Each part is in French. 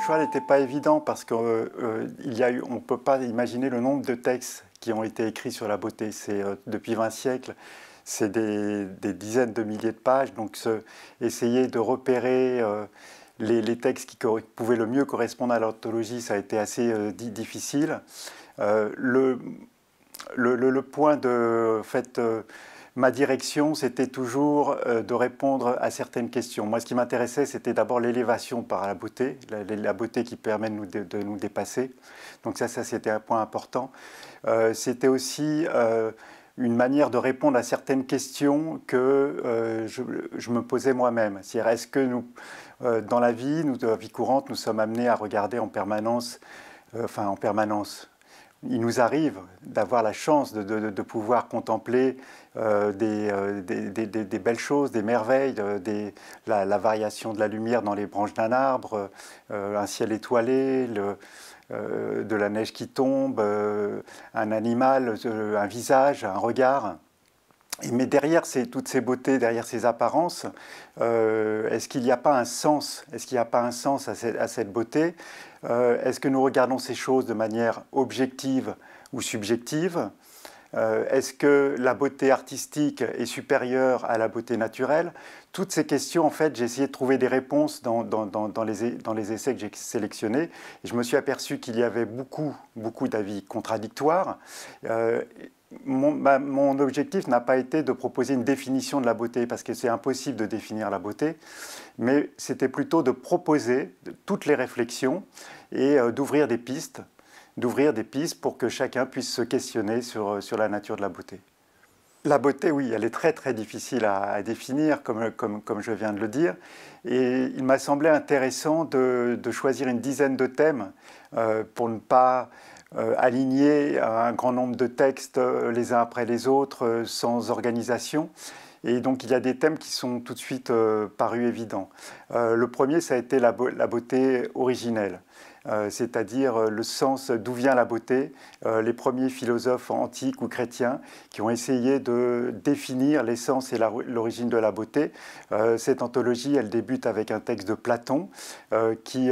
Le choix n'était pas évident parce qu'on euh, euh, ne peut pas imaginer le nombre de textes qui ont été écrits sur la beauté. C'est euh, depuis 20 siècles, c'est des, dizaines de milliers de pages. Donc essayer de repérer les, textes qui pouvaient le mieux correspondre à l'orthologie, ça a été assez difficile. le, point de fait ma direction, c'était toujours euh, de répondre à certaines questions. Moi, ce qui m'intéressait, c'était d'abord l'élévation par la beauté, la, beauté qui permet de nous, dépasser. Donc ça, ça c'était un point important. Euh, c'était aussi euh, une manière de répondre à certaines questions que je, me posais moi-même. C'est-à-dire, est-ce que nous, dans la vie, nous, la vie courante, nous sommes amenés à regarder en permanence, enfin en permanence, il nous arrive d'avoir la chance de, pouvoir contempler euh, euh, des, belles choses, des merveilles, euh, la, variation de la lumière dans les branches d'un arbre, un ciel étoilé, de la neige qui tombe, un animal, un visage, un regard mais derrière toutes ces beautés, derrière ces apparences, euh, est-ce qu'il n'y a pas un sens Est-ce qu'il n'y a pas un sens à cette, beauté euh, Est-ce que nous regardons ces choses de manière objective ou subjective euh, Est-ce que la beauté artistique est supérieure à la beauté naturelle Toutes ces questions, en fait, j'ai essayé de trouver des réponses dans, les, dans les, essais que j'ai sélectionnés. Et je me suis aperçu qu'il y avait beaucoup, beaucoup d'avis contradictoires mon, bah, mon, objectif n'a pas été de proposer une définition de la beauté, parce que c'est impossible de définir la beauté, mais c'était plutôt de proposer toutes les réflexions et euh, d'ouvrir des pistes, d'ouvrir des pistes pour que chacun puisse se questionner sur, euh, sur la nature de la beauté. La beauté, oui, elle est très très difficile à, définir, comme, comme, comme, je viens de le dire. Et il m'a semblé intéressant de, de, choisir une dizaine de thèmes euh, pour ne pas euh, alignés à un grand nombre de textes euh, les uns après les autres, euh, sans organisation. Et donc il y a des thèmes qui sont tout de suite parus évidents. le premier, ça a été la beauté originelle. Euh, c'est-à-dire euh, le sens d'où vient la beauté, euh, les premiers philosophes antiques ou chrétiens qui ont essayé de définir l'essence et l'origine de la beauté. cette anthologie, elle débute avec un texte de Platon qui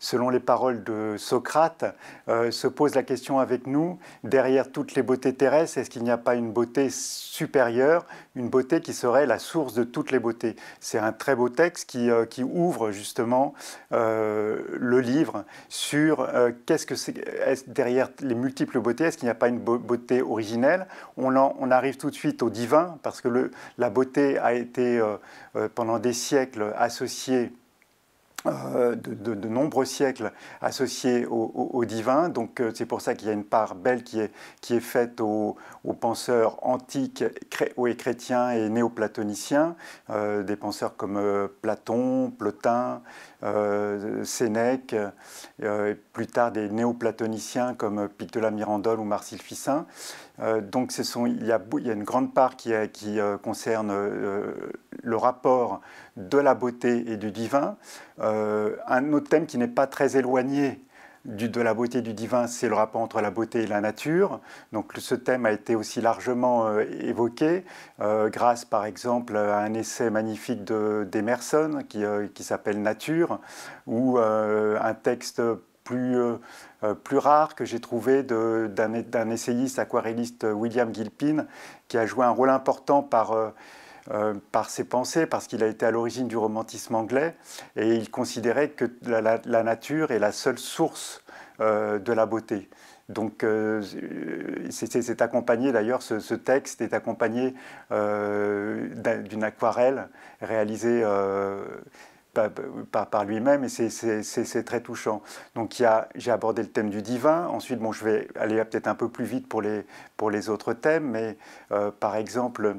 selon les paroles de Socrate, se pose la question avec nous, derrière toutes les beautés terrestres, est-ce qu'il n'y a pas une beauté supérieure, une beauté qui serait la source de toutes les beautés C'est un très beau texte qui, ouvre justement le livre sur euh, qu'est-ce que c'est derrière les multiples beautés, est-ce qu'il n'y a pas une beauté originelle on, arrive tout de suite au divin, parce que la beauté a été euh, euh, pendant des siècles associée euh, de, nombreux siècles associés au, au, divin. Donc euh, c'est pour ça qu'il y a une part belle qui est, faite aux, penseurs antiques, chrétiens et néoplatoniciens, euh, des penseurs comme euh, Platon, Plotin, Sénèque, et plus tard des néoplatoniciens comme Pictola Mirandole ou Marcille Ficin. Euh, donc ce sont, il, y a, une grande part qui, euh, concerne euh, le rapport de la beauté et du divin. un autre thème qui n'est pas très éloigné du, de la beauté et du divin, c'est le rapport entre la beauté et la nature. Donc ce thème a été aussi largement évoqué grâce par exemple à un essai magnifique d'Emerson qui, qui s'appelle Nature, ou un texte plus, euh, euh, plus rare que j'ai trouvé d'un essayiste aquarelliste euh, William Gilpin, qui a joué un rôle important par, par ses pensées, parce qu'il a été à l'origine du romantisme anglais, et il considérait que la, nature est la seule source de la beauté. Donc, c'est accompagné d'ailleurs, ce, texte est accompagné d'une aquarelle réalisée par, par, lui-même et c'est très touchant. Donc j'ai abordé le thème du divin, ensuite bon, je vais aller peut-être un peu plus vite pour les, autres thèmes, mais euh, par exemple,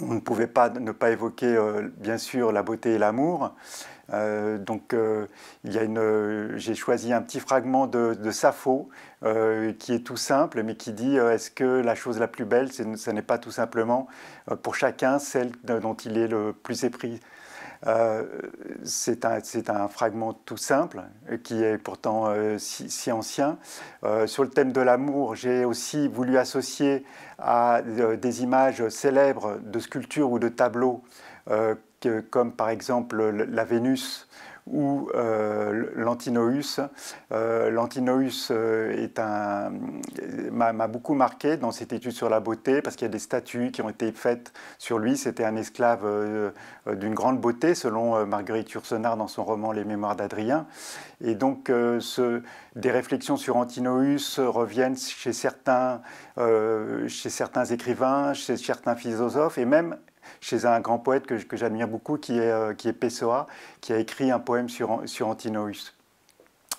on ne pouvait pas ne pas évoquer euh, bien sûr la beauté et l'amour. Euh, donc, j'ai choisi un petit fragment de, de Sappho qui est tout simple, mais qui dit est-ce que la chose la plus belle, ce n'est pas tout simplement pour chacun celle dont il est le plus épris euh, c'est un, fragment tout simple euh, qui est pourtant euh, si, ancien. sur le thème de l'amour, j'ai aussi voulu associer à des images célèbres de sculptures ou de tableaux, comme par exemple la Vénus ou euh, l'Antinous. L'Antinous euh, euh, m'a beaucoup marqué dans cette étude sur la beauté parce qu'il y a des statues qui ont été faites sur lui. C'était un esclave euh, d'une grande beauté, selon Marguerite Yourcenar dans son roman Les Mémoires d'Adrien. Et donc, ce, des réflexions sur Antinous reviennent chez chez certains écrivains, chez certains philosophes et même chez un grand poète que, j'admire beaucoup, qui est, euh, qui Pessoa, qui a écrit un poème sur, sur Antinous.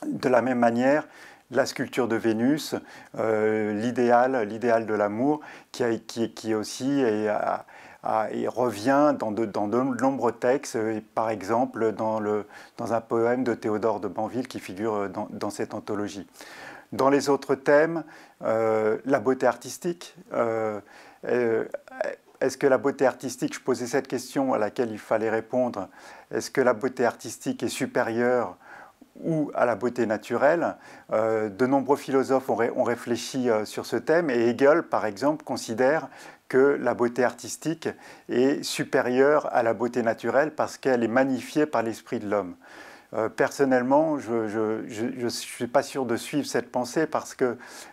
De la même manière, la sculpture de Vénus, euh, l'idéal, l'idéal de l'amour, qui, aussi et revient dans de, nombreux textes, par exemple dans, un poème de Théodore de Banville qui figure dans, cette anthologie. Dans les autres thèmes, euh, la beauté artistique, est-ce que la beauté artistique, je posais cette question à laquelle il fallait répondre, est-ce que la beauté artistique est supérieure ou à la beauté naturelle. Euh, de nombreux philosophes ont, réfléchi euh, sur ce thème et Hegel, par exemple, considère que la beauté artistique est supérieure à la beauté naturelle parce qu'elle est magnifiée par l'esprit de l'homme. Euh, personnellement, je ne suis pas sûr de suivre cette pensée parce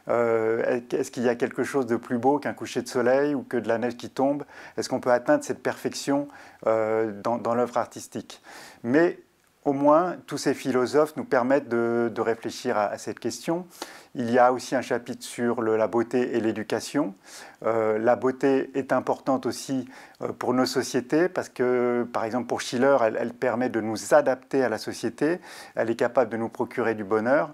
euh, que est-ce qu'il y a quelque chose de plus beau qu'un coucher de soleil ou que de la neige qui tombe Est-ce qu'on peut atteindre cette perfection euh, dans, dans l'œuvre artistique Mais au moins, tous ces philosophes nous permettent de, réfléchir à, cette question. Il y a aussi un chapitre sur la beauté et l'éducation. Euh, la beauté est importante aussi euh, pour nos sociétés parce que, par exemple, pour Schiller, elle, permet de nous adapter à la société. Elle est capable de nous procurer du bonheur.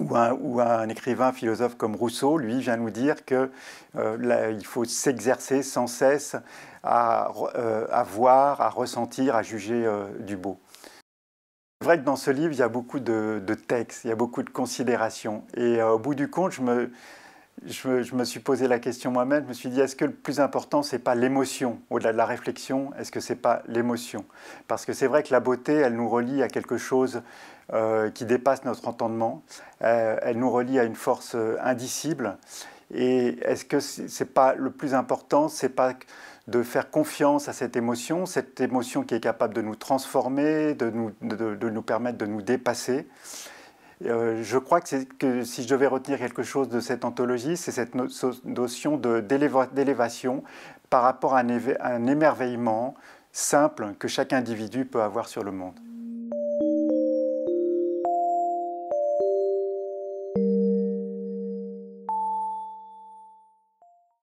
Ou un, écrivain philosophe comme Rousseau, lui, vient nous dire que euh, il faut s'exercer sans cesse à, à, voir, à ressentir, à juger du beau vrai que dans ce livre, il y a beaucoup de, textes, il y a beaucoup de considérations. Et euh, au bout du compte, je me, je, je me suis posé la question moi-même. Je me suis dit, est-ce que le plus important, c'est pas l'émotion Au-delà de la réflexion, est-ce que c'est pas l'émotion Parce que c'est vrai que la beauté, elle nous relie à quelque chose euh, qui dépasse notre entendement. Euh, elle nous relie à une force indicible. Et est-ce que c'est pas le plus important C'est pas de faire confiance à cette émotion, cette émotion qui est capable de nous transformer, de nous, permettre de nous dépasser. Euh, je crois que, si je devais retenir quelque chose de cette anthologie, c'est cette notion d'élévation par rapport à un émerveillement simple que chaque individu peut avoir sur le monde.